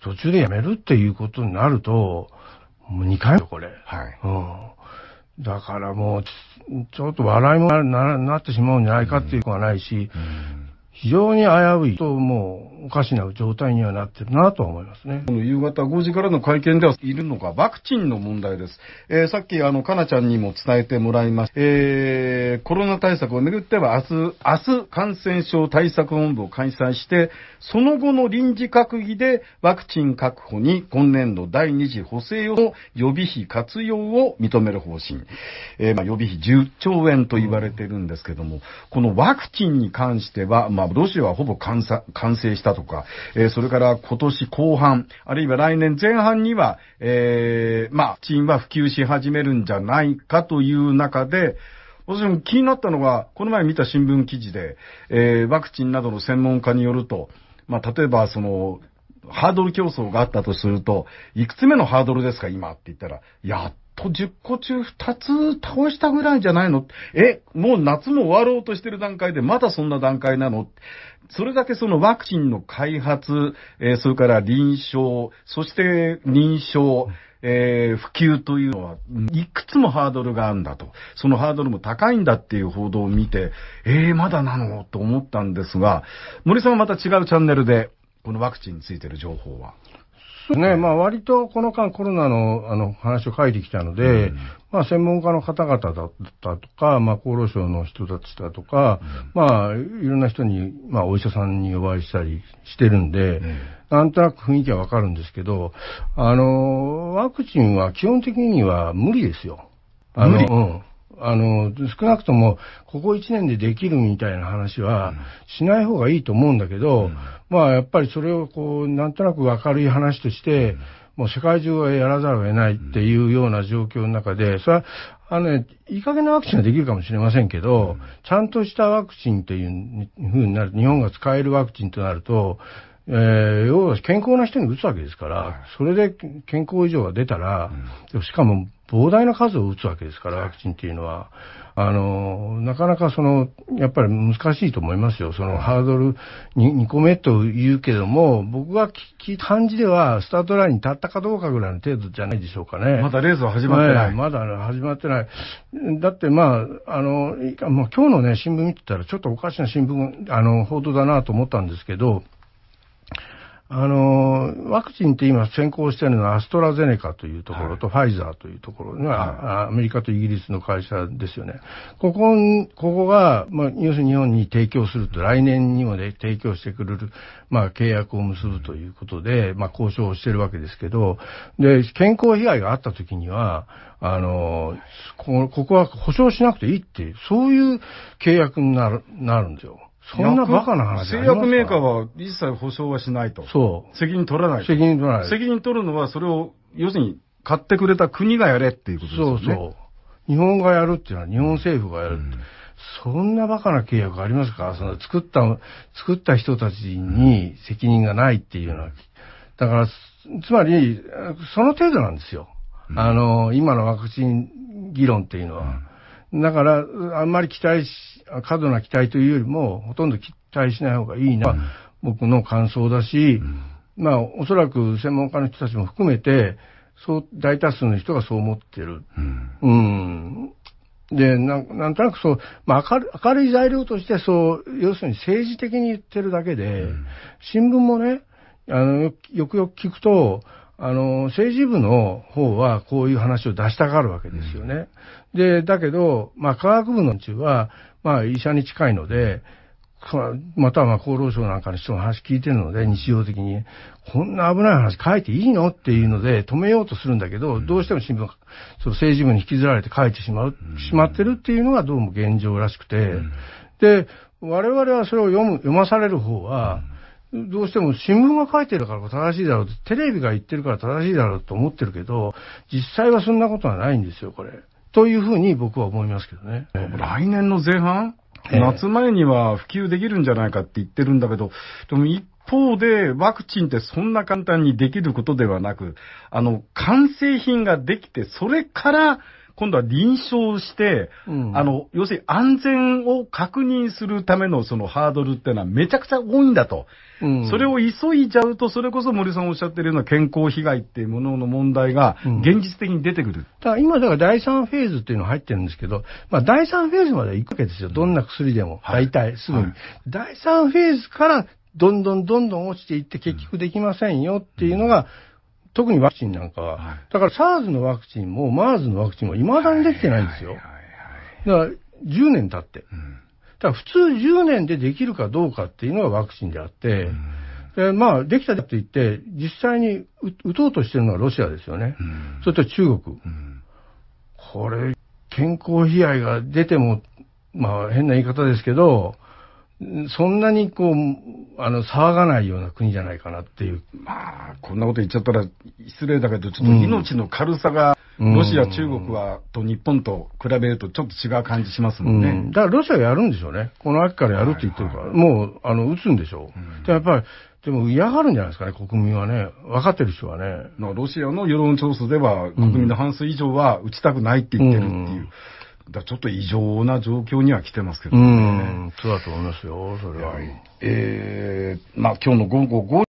途中でやめるっていうことになると、もう2回目これ。はい。うん。だからもう、ちょっと笑いもなななってしまうんじゃないかっていうことはないし、うん非常に危ういと、もうおかしな状態にはなってるなと思いますね。この夕方5時からの会見ではいるのがワクチンの問題です。えー、さっきあの、かなちゃんにも伝えてもらいました。えー、コロナ対策をめぐっては明日、明日感染症対策本部を開催して、その後の臨時閣議でワクチン確保に今年度第2次補正予備費活用を認める方針。えー、まあ予備費10兆円と言われてるんですけども、このワクチンに関しては、まあロシアはほぼ完完成したとか、えー、それから今年後半、あるいは来年前半には、えー、まあ、チームは普及し始めるんじゃないかという中で、私も気になったのが、この前見た新聞記事で、えー、ワクチンなどの専門家によると、まあ、例えば、その、ハードル競争があったとすると、いくつ目のハードルですか、今って言ったら、やっと10個中2つ倒したぐらいじゃないのえ、もう夏も終わろうとしてる段階でまだそんな段階なのそれだけそのワクチンの開発、えー、それから臨床、そして認証、えー、普及というのは、いくつもハードルがあるんだと。そのハードルも高いんだっていう報道を見て、えー、まだなのと思ったんですが、森さんはまた違うチャンネルで、このワクチンについてる情報はそうね、まあ割とこの間コロナのあの話を書いてきたので、うん、まあ専門家の方々だったとか、まあ厚労省の人たちだとか、うん、まあいろんな人に、まあお医者さんにお会いしたりしてるんで、うん、なんとなく雰囲気はわかるんですけど、あの、ワクチンは基本的には無理ですよ。あの、うん。あの、少なくとも、ここ1年でできるみたいな話は、しない方がいいと思うんだけど、うん、まあ、やっぱりそれをこう、なんとなく明るい話として、うん、もう世界中はやらざるを得ないっていうような状況の中で、それは、あのね、いい加減なワクチンはできるかもしれませんけど、うん、ちゃんとしたワクチンっていうふうになる、日本が使えるワクチンとなると、えー、要は健康な人に打つわけですから、はい、それで健康異常が出たら、うん、しかも膨大な数を打つわけですから、ワクチンっていうのは。あの、なかなかその、やっぱり難しいと思いますよ。そのハードル 2, 2個目と言うけども、僕が聞いた感じでは、スタートラインに立ったかどうかぐらいの程度じゃないでしょうかね。まだレースは始まってない。まだ始まってない。だってまあ、あの、今日のね、新聞見てたら、ちょっとおかしな新聞、あの、報道だなと思ったんですけど、あのワクチンって今先行してるのはアストラゼネカというところと、ファイザーというところが、はい、アメリカとイギリスの会社ですよね。ここ、ここが、まあ、要するに日本に提供すると、来年にもね、提供してくれる、まあ、契約を結ぶということで、まあ、交渉をしてるわけですけど、で、健康被害があった時には、あの、ここは保証しなくていいっていう、そういう契約になる、なるんですよ。そんなバカな話製薬メーカーは一切保証はしないと。そう。責任取らない。責任取らない。責任取るのはそれを、要するに買ってくれた国がやれっていうことですよね。そうそう。日本がやるっていうのは日本政府がやる、うん、そんなバカな契約ありますかその作った、作った人たちに責任がないっていうのは。だから、つまり、その程度なんですよ。うん、あの、今のワクチン議論っていうのは。だから、あんまり期待し、過度な期待というよりも、ほとんど期待しない方がいいな、うん、僕の感想だし、うん、まあ、おそらく専門家の人たちも含めて、そう、大多数の人がそう思ってる。うん。うん、で、ななんとなくそう、まあ明る、明るい材料としてそう、要するに政治的に言ってるだけで、新聞もね、あの、よくよく聞くと、あの、政治部の方はこういう話を出したがるわけですよね。うん、で、だけど、まあ、科学部のうちは、まあ、医者に近いので、またはまあ厚労省なんかの人の話聞いてるので、日常的に、こんな危ない話書いていいのっていうので止めようとするんだけど、どうしても新聞、その政治部に引きずられて書いてしまう、しまってるっていうのがどうも現状らしくて、で、我々はそれを読む、読まされる方は、うんどうしても新聞が書いてるから正しいだろうテレビが言ってるから正しいだろうと思ってるけど、実際はそんなことはないんですよ、これ。というふうに僕は思いますけどね。来年の前半、えー、夏前には普及できるんじゃないかって言ってるんだけど、でも一方でワクチンってそんな簡単にできることではなく、あの、完成品ができて、それから今度は臨床して、うん、あの、要するに安全を確認するためのそのハードルっていうのはめちゃくちゃ多いんだと。うん、それを急いじゃうと、それこそ森さんおっしゃってるような健康被害っていうものの問題が現実的に出てくる。うん、だ今だから第3フェーズっていうのが入ってるんですけど、まあ第3フェーズまで行くわけですよ。どんな薬でも。大体、すぐに。はい、第3フェーズからどんどんどんどん落ちていって結局できませんよっていうのが、特にワクチンなんかは、はい、だから SARS のワクチンも MERS のワクチンも未だにできてないんですよ。だから10年経って。うん、だから普通10年でできるかどうかっていうのがワクチンであって、うん、でまあ、できたって言って、実際に打とうとしてるのはロシアですよね。うん、それと中国。これ、健康被害が出ても、まあ変な言い方ですけど、そんなにこう、あの、騒がないような国じゃないかなっていう。まあ、こんなこと言っちゃったら失礼だけど、ちょっと命の軽さが、ロシア、中国は、と日本と比べるとちょっと違う感じしますもんね。だからロシアやるんでしょうね。この秋からやるって言ってるから、もう、あの、撃つんでしょう。やっぱり、でも嫌がるんじゃないですかね、国民はね。分かってる人はね。ロシアの世論調査では、国民の半数以上は撃ちたくないって言ってるっていう。だちょっと異常な状況には来てますけどね。うん、そうだと思いますよ、それは。はい、えー、まあ今日の午後